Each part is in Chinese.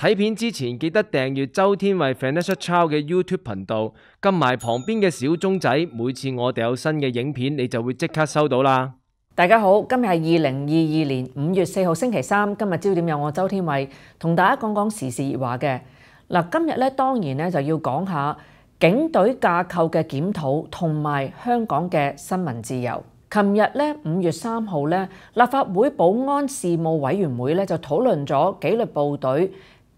睇片之前记得订阅周天伟 f i n t a s t i c Chow 嘅 YouTube 频道，揿埋旁边嘅小钟仔，每次我哋有新嘅影片，你就会即刻收到啦。大家好，今日系二零二二年五月四号星期三，今日焦点有我周天伟同大家讲讲时事热话嘅。嗱，今日咧当然咧就要讲下警队架构嘅检讨，同埋香港嘅新闻自由。琴日咧五月三号咧，立法会保安事务委员会咧就讨论咗纪律部队。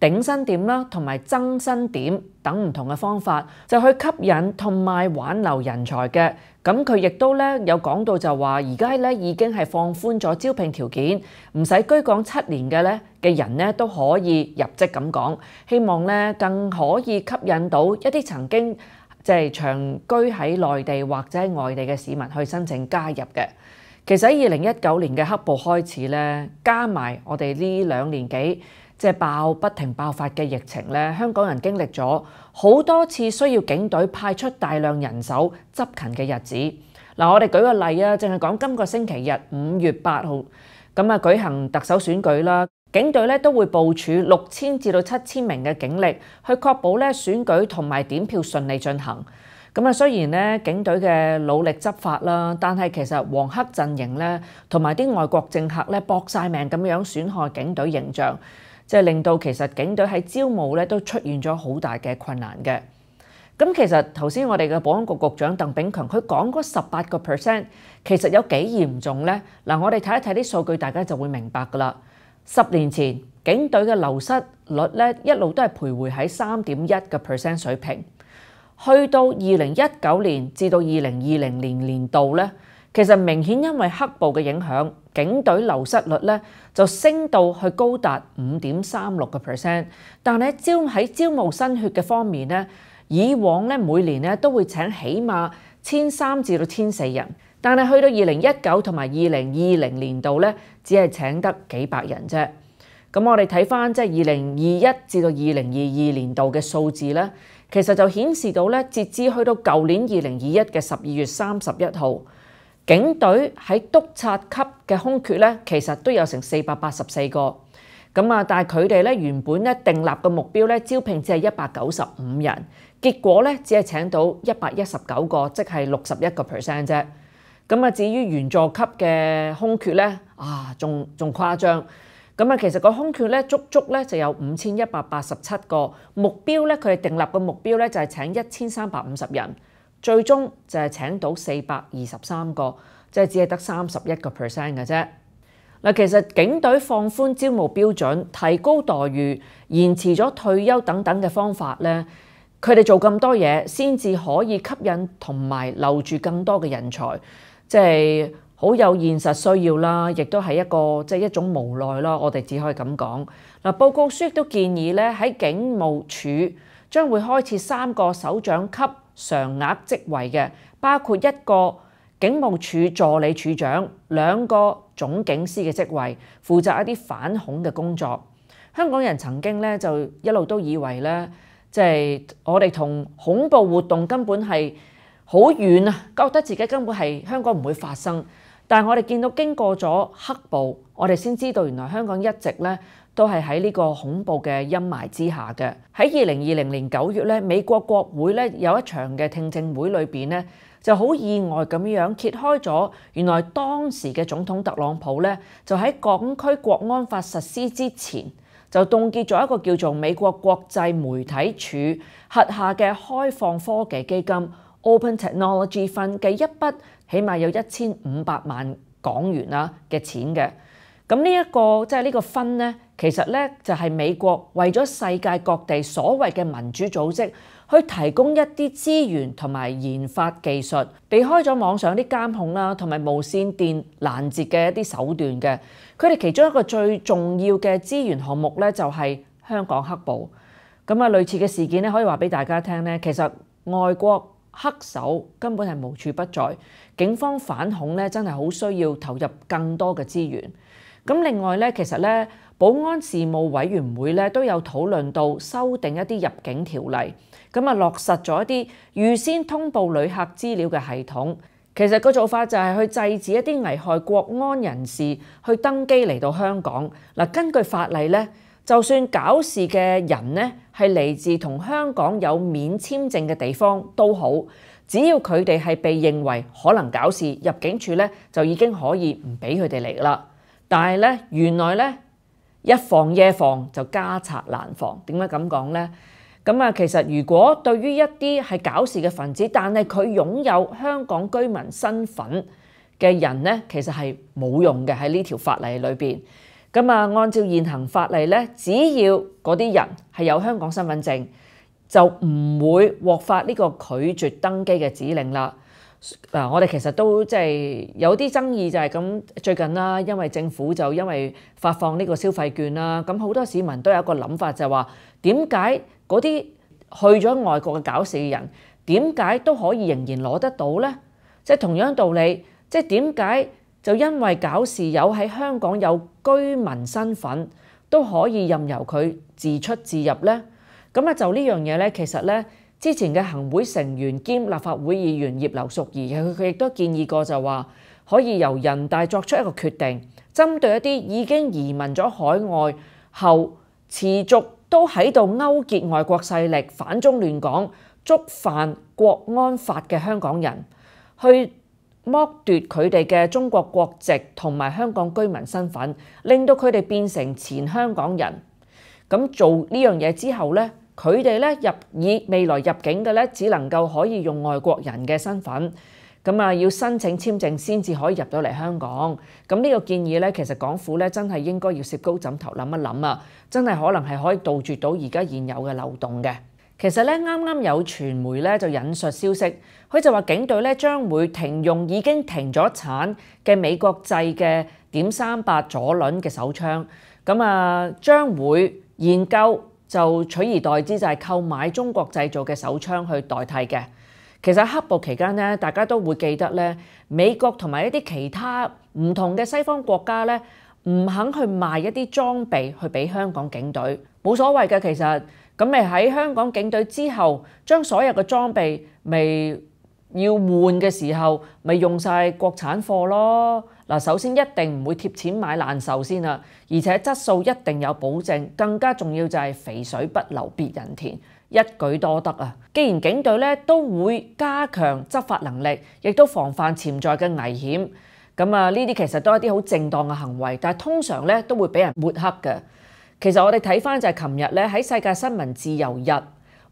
頂薪點啦，同埋增薪點等唔同嘅方法，就去吸引同埋挽留人才嘅。咁佢亦都咧有講到就話，而家咧已經係放寬咗招聘條件，唔使居港七年嘅咧嘅人咧都可以入職咁講。希望咧更可以吸引到一啲曾經即係長居喺內地或者外地嘅市民去申請加入嘅。其實喺二零一九年嘅黑暴開始咧，加埋我哋呢兩年幾。即係爆不停爆發嘅疫情咧，香港人經歷咗好多次需要警隊派出大量人手執勤嘅日子。嗱，我哋舉個例啊，正係講今個星期日五月八號咁啊，舉行特首選舉啦，警隊咧都會部署六千至到七千名嘅警力去確保咧選舉同埋點票順利進行。咁啊，雖然咧警隊嘅努力執法啦，但係其實黃黑陣營咧同埋啲外國政客咧搏晒命咁樣損害警隊形象。即係令到其實警隊喺招募咧都出現咗好大嘅困難嘅。咁其實頭先我哋嘅保安局局長鄧炳強佢講嗰十八個 percent，其實有幾嚴重咧？嗱，我哋睇一睇啲數據，大家就會明白噶啦。十年前警隊嘅流失率咧一路都係徘徊喺三點一嘅 percent 水平，去到二零一九年至到二零二零年年度咧，其實明顯因為黑暴嘅影響。警隊流失率咧就升到去高達五點三六個 percent，但係招喺招募新血嘅方面咧，以往咧每年咧都會請起碼千三至到千四人，但系去到二零一九同埋二零二零年度咧，只係請得幾百人啫。咁我哋睇翻即系二零二一至到二零二二年度嘅數字咧，其實就顯示到咧，截至去到舊年二零二一嘅十二月三十一號。警队喺督察级嘅空缺咧，其实都有成四百八十四个，咁啊，但系佢哋咧原本咧订立嘅目标咧，招聘只系一百九十五人，结果咧只系请到一百一十九个，即系六十一个 percent 啫。咁啊，至于援助级嘅空缺咧，啊，仲仲夸张。咁啊，其实个空缺咧足足咧就有五千一百八十七个目标咧，佢哋订立嘅目标咧就系请一千三百五十人。最終就係請到四百二十三個，即係只係得三十一個 percent 嘅啫。嗱，其實警隊放寬招募標準、提高待遇、延遲咗退休等等嘅方法咧，佢哋做咁多嘢先至可以吸引同埋留住更多嘅人才，即係好有現實需要啦，亦都係一個即係一種無奈啦。我哋只可以咁講嗱。報告書亦都建議咧，喺警務處將會開設三個首長級。常額職位嘅，包括一個警務處助理處長、兩個總警司嘅職位，負責一啲反恐嘅工作。香港人曾經咧就一路都以為咧，即係我哋同恐怖活動根本係好遠啊，覺得自己根本係香港唔會發生。但係我哋見到經過咗黑暴，我哋先知道原來香港一直咧。都係喺呢個恐怖嘅陰霾之下嘅。喺二零二零年九月咧，美國國會咧有一場嘅聽證會裏面咧，就好意外咁樣揭開咗，原來當時嘅總統特朗普咧就喺港區國安法實施之前，就凍結咗一個叫做美國國際媒體署核下嘅開放科技基金 （Open Technology Fund） 嘅一筆起碼有一千五百萬港元啦嘅錢嘅。咁呢一個即係呢個分呢，其實呢就係美國為咗世界各地所謂嘅民主組織去提供一啲資源同埋研發技術，避開咗網上啲監控啦，同埋無線電攔截嘅一啲手段嘅。佢哋其中一個最重要嘅資源項目呢，就係香港黑暴。咁啊，類似嘅事件呢，可以話俾大家聽呢，其實外國黑手根本係無處不在，警方反恐咧真係好需要投入更多嘅資源。咁另外咧，其實咧，保安事務委員會咧都有討論到修訂一啲入境條例，咁啊落實咗一啲預先通報旅客資料嘅系統。其實個做法就係去制止一啲危害國安人士去登機嚟到香港。嗱，根據法例咧，就算搞事嘅人咧係嚟自同香港有免簽證嘅地方都好，只要佢哋係被認為可能搞事，入境處咧就已經可以唔俾佢哋嚟啦。但係咧，原來咧一防夜防就家拆難防。點解咁講咧？咁啊，其實如果對於一啲係搞事嘅分子，但係佢擁有香港居民身份嘅人咧，其實係冇用嘅喺呢條法例裏邊。咁啊，按照現行法例咧，只要嗰啲人係有香港身份證，就唔會獲發呢個拒絕登機嘅指令啦。嗱，我哋其實都即係有啲爭議就係咁最近啦，因為政府就因為發放呢個消費券啦，咁好多市民都有個諗法就係話，點解嗰啲去咗外國嘅搞事人，點解都可以仍然攞得到呢？即係同樣道理，即係點解就因為搞事有喺香港有居民身份，都可以任由佢自出自入呢？咁啊，就呢樣嘢呢，其實呢。之前嘅行會成員兼立法會議員葉劉淑儀，佢亦都建議過就話，可以由人大作出一個決定，針對一啲已經移民咗海外後，持續都喺度勾結外國勢力、反中亂港、觸犯國安法嘅香港人，去剝奪佢哋嘅中國國籍同埋香港居民身份，令到佢哋變成前香港人。咁做呢樣嘢之後呢。佢哋咧入以未來入境嘅咧，只能夠可以用外國人嘅身份，咁啊要申請簽證先至可以入到嚟香港。咁呢個建議咧，其實港府咧真係應該要涉高枕頭諗一諗啊，真係可能係可以杜絕到而家現有嘅漏洞嘅。其實咧啱啱有傳媒咧就引述消息，佢就話警隊咧將會停用已經停咗產嘅美國製嘅點三八左輪嘅手槍，咁啊將會研究。就取而代之就係購買中國製造嘅手槍去代替嘅。其實黑暴期間咧，大家都會記得咧，美國同埋一啲其他唔同嘅西方國家咧，唔肯去賣一啲裝備去俾香港警隊，冇所謂嘅其實。咁咪喺香港警隊之後，將所有嘅裝備咪要換嘅時候，咪用曬國產貨咯。嗱，首先一定唔會貼錢買爛受先啦，而且質素一定有保證，更加重要就係肥水不流別人田，一舉多得啊！既然警隊咧都會加強執法能力，亦都防範潛在嘅危險，咁啊呢啲其實都係一啲好正當嘅行為，但係通常咧都會俾人抹黑嘅。其實我哋睇翻就係琴日咧喺世界新聞自由日，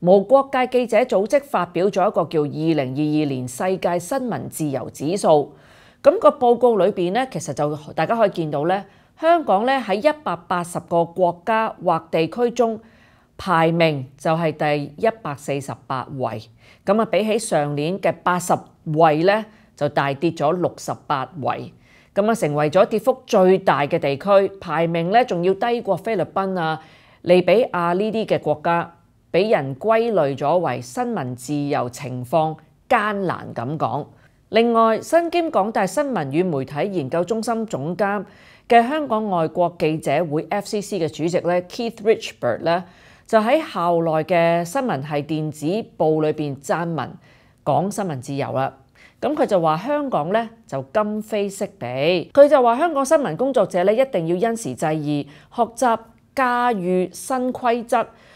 無國界記者組織發表咗一個叫《二零二二年世界新聞自由指數》。咁個報告裏邊咧，其實就大家可以見到咧，香港咧喺一百八十個國家或地區中排名就係第一百四十八位。咁啊，比起上年嘅八十位咧，就大跌咗六十八位。咁啊，成為咗跌幅最大嘅地區，排名咧仲要低過菲律賓啊、利比亞呢啲嘅國家，俾人歸類咗為新聞自由情況艱難咁講。另外，身兼港大新聞與媒體研究中心總監嘅香港外國記者會 FCC 嘅主席咧，Keith r i c h b e r t 咧，就喺校內嘅新聞系電子報裏面撰文講新聞自由啦。咁佢就話香港咧就今非昔比，佢就話香港新聞工作者咧一定要因時制宜，學習駕馭新規則。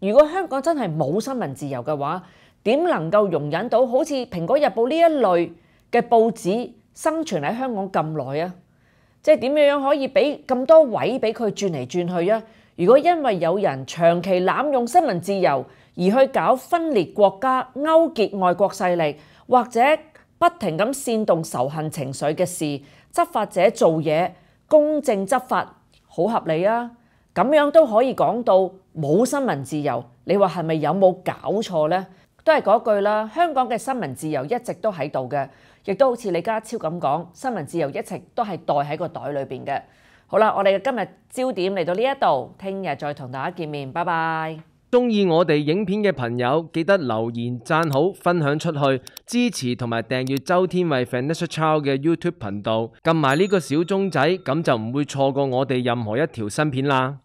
如果香港真係冇新聞自由嘅話，點能夠容忍到好似《蘋果日報》呢一類嘅報紙生存喺香港咁耐啊？即係點樣可以俾咁多位俾佢轉嚟轉去啊？如果因為有人長期濫用新聞自由而去搞分裂國家、勾結外國勢力或者不停咁煽動仇恨情緒嘅事，執法者做嘢公正執法好合理啊！咁樣都可以講到冇新聞自由，你話係咪有冇搞錯呢？都係嗰句啦，香港嘅新聞自由一直都喺度嘅，亦都好似李家超咁講，新聞自由一直都係袋喺個袋裏面嘅。好啦，我哋今日焦點嚟到呢一度，聽日再同大家見面，拜拜。中意我哋影片嘅朋友，記得留言赞好、分享出去、支持同埋訂閱周天伟 f a n s c h o w 嘅 YouTube 頻道，撳埋呢個小鐘仔，咁就唔會錯過我哋任何一條新片啦。